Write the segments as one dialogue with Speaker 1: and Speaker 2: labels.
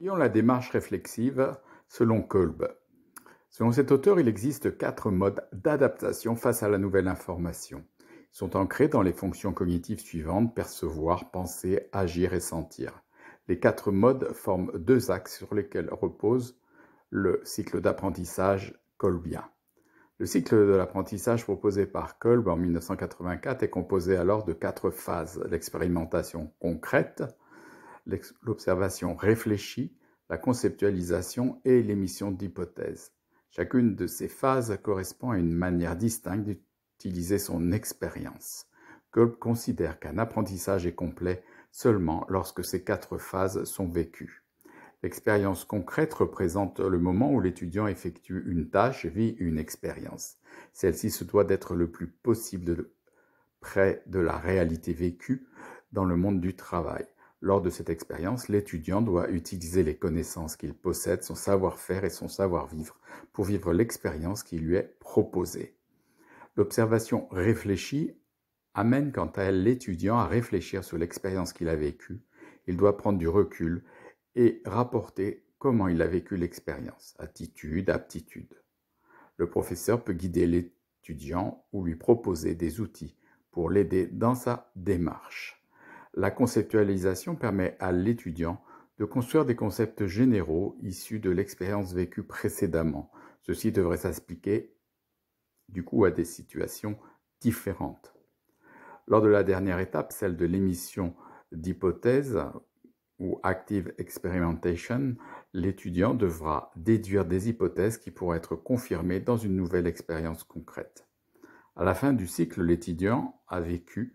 Speaker 1: Voyons la démarche réflexive selon Kolb. Selon cet auteur, il existe quatre modes d'adaptation face à la nouvelle information. Ils sont ancrés dans les fonctions cognitives suivantes, percevoir, penser, agir et sentir. Les quatre modes forment deux axes sur lesquels repose le cycle d'apprentissage kolbien. Le cycle de l'apprentissage proposé par Kolb en 1984 est composé alors de quatre phases. L'expérimentation concrète, l'observation réfléchie, la conceptualisation et l'émission d'hypothèses. Chacune de ces phases correspond à une manière distincte d'utiliser son expérience. Kolb considère qu'un apprentissage est complet seulement lorsque ces quatre phases sont vécues. L'expérience concrète représente le moment où l'étudiant effectue une tâche, vit une expérience. Celle-ci se doit d'être le plus possible près de la réalité vécue dans le monde du travail. Lors de cette expérience, l'étudiant doit utiliser les connaissances qu'il possède, son savoir-faire et son savoir-vivre pour vivre l'expérience qui lui est proposée. L'observation réfléchie amène quant à elle l'étudiant à réfléchir sur l'expérience qu'il a vécue. Il doit prendre du recul et rapporter comment il a vécu l'expérience, attitude, aptitude. Le professeur peut guider l'étudiant ou lui proposer des outils pour l'aider dans sa démarche. La conceptualisation permet à l'étudiant de construire des concepts généraux issus de l'expérience vécue précédemment. Ceci devrait s'appliquer du coup à des situations différentes. Lors de la dernière étape, celle de l'émission d'hypothèses ou active experimentation, l'étudiant devra déduire des hypothèses qui pourraient être confirmées dans une nouvelle expérience concrète. À la fin du cycle, l'étudiant a vécu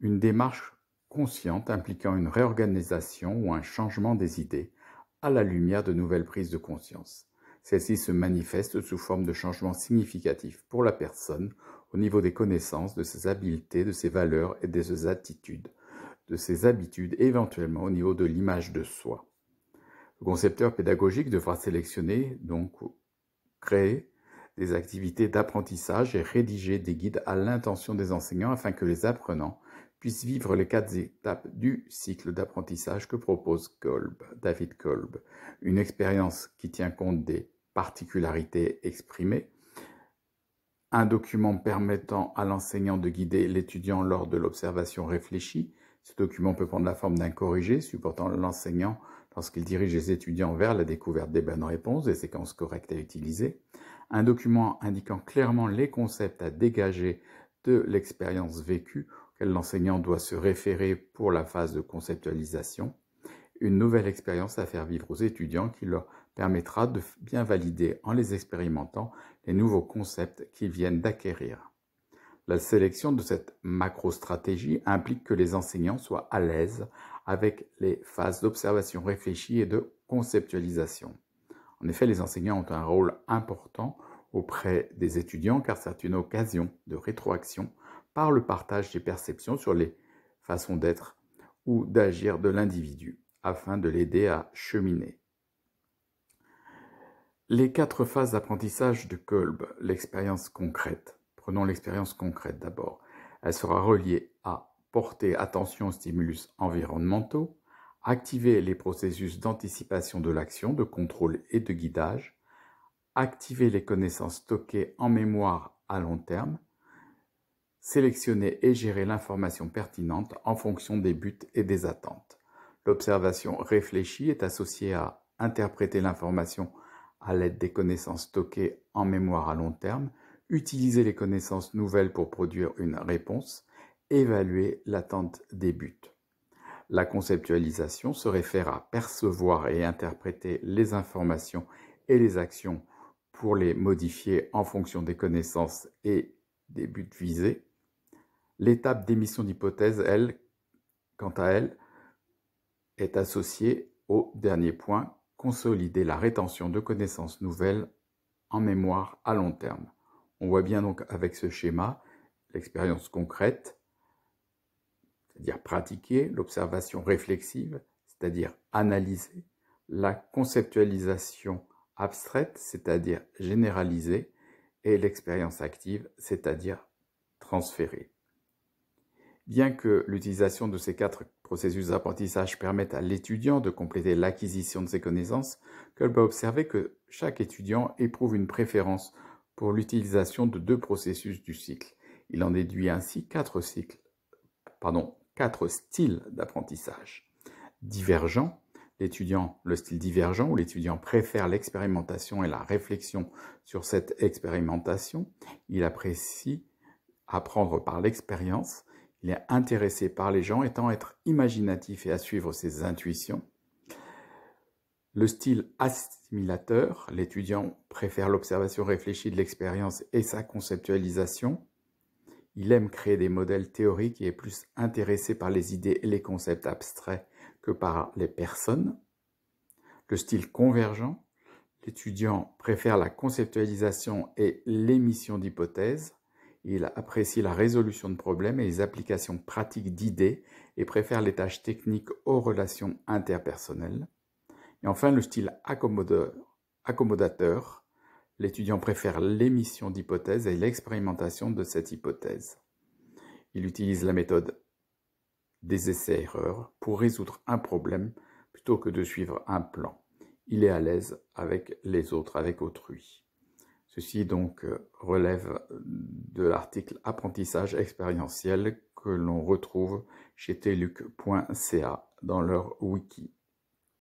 Speaker 1: une démarche consciente impliquant une réorganisation ou un changement des idées à la lumière de nouvelles prises de conscience. Celles-ci se manifestent sous forme de changements significatifs pour la personne au niveau des connaissances, de ses habiletés, de ses valeurs et de ses attitudes, de ses habitudes et éventuellement au niveau de l'image de soi. Le concepteur pédagogique devra sélectionner, donc créer des activités d'apprentissage et rédiger des guides à l'intention des enseignants afin que les apprenants puissent vivre les quatre étapes du cycle d'apprentissage que propose Kolb, David Kolb, une expérience qui tient compte des particularités exprimées, un document permettant à l'enseignant de guider l'étudiant lors de l'observation réfléchie. Ce document peut prendre la forme d'un corrigé supportant l'enseignant lorsqu'il dirige les étudiants vers la découverte des bonnes réponses, des séquences correctes à utiliser. Un document indiquant clairement les concepts à dégager de l'expérience vécue l'enseignant doit se référer pour la phase de conceptualisation, une nouvelle expérience à faire vivre aux étudiants qui leur permettra de bien valider en les expérimentant les nouveaux concepts qu'ils viennent d'acquérir. La sélection de cette macro-stratégie implique que les enseignants soient à l'aise avec les phases d'observation réfléchie et de conceptualisation. En effet, les enseignants ont un rôle important auprès des étudiants car c'est une occasion de rétroaction par le partage des perceptions sur les façons d'être ou d'agir de l'individu, afin de l'aider à cheminer. Les quatre phases d'apprentissage de Kolb, l'expérience concrète. Prenons l'expérience concrète d'abord. Elle sera reliée à porter attention aux stimulus environnementaux, activer les processus d'anticipation de l'action, de contrôle et de guidage, activer les connaissances stockées en mémoire à long terme, sélectionner et gérer l'information pertinente en fonction des buts et des attentes. L'observation réfléchie est associée à interpréter l'information à l'aide des connaissances stockées en mémoire à long terme, utiliser les connaissances nouvelles pour produire une réponse, évaluer l'attente des buts. La conceptualisation se réfère à percevoir et interpréter les informations et les actions pour les modifier en fonction des connaissances et des buts visés. L'étape d'émission d'hypothèses, elle, quant à elle, est associée au dernier point, consolider la rétention de connaissances nouvelles en mémoire à long terme. On voit bien donc avec ce schéma l'expérience concrète, c'est-à-dire pratiquer, l'observation réflexive, c'est-à-dire analyser, la conceptualisation abstraite, c'est-à-dire généraliser, et l'expérience active, c'est-à-dire transférée. Bien que l'utilisation de ces quatre processus d'apprentissage permette à l'étudiant de compléter l'acquisition de ses connaissances, Kolb a observé que chaque étudiant éprouve une préférence pour l'utilisation de deux processus du cycle. Il en déduit ainsi quatre cycles, pardon, quatre styles d'apprentissage. Divergent, l'étudiant, le style divergent où l'étudiant préfère l'expérimentation et la réflexion sur cette expérimentation. Il apprécie apprendre par l'expérience il est intéressé par les gens, étant être imaginatif et à suivre ses intuitions. Le style assimilateur, l'étudiant préfère l'observation réfléchie de l'expérience et sa conceptualisation. Il aime créer des modèles théoriques et est plus intéressé par les idées et les concepts abstraits que par les personnes. Le style convergent, l'étudiant préfère la conceptualisation et l'émission d'hypothèses. Il apprécie la résolution de problèmes et les applications pratiques d'idées et préfère les tâches techniques aux relations interpersonnelles. Et enfin, le style accommodateur. L'étudiant préfère l'émission d'hypothèses et l'expérimentation de cette hypothèse. Il utilise la méthode des essais-erreurs pour résoudre un problème plutôt que de suivre un plan. Il est à l'aise avec les autres, avec autrui. Ceci donc euh, relève de l'article apprentissage expérientiel que l'on retrouve chez teluc.ca dans leur wiki.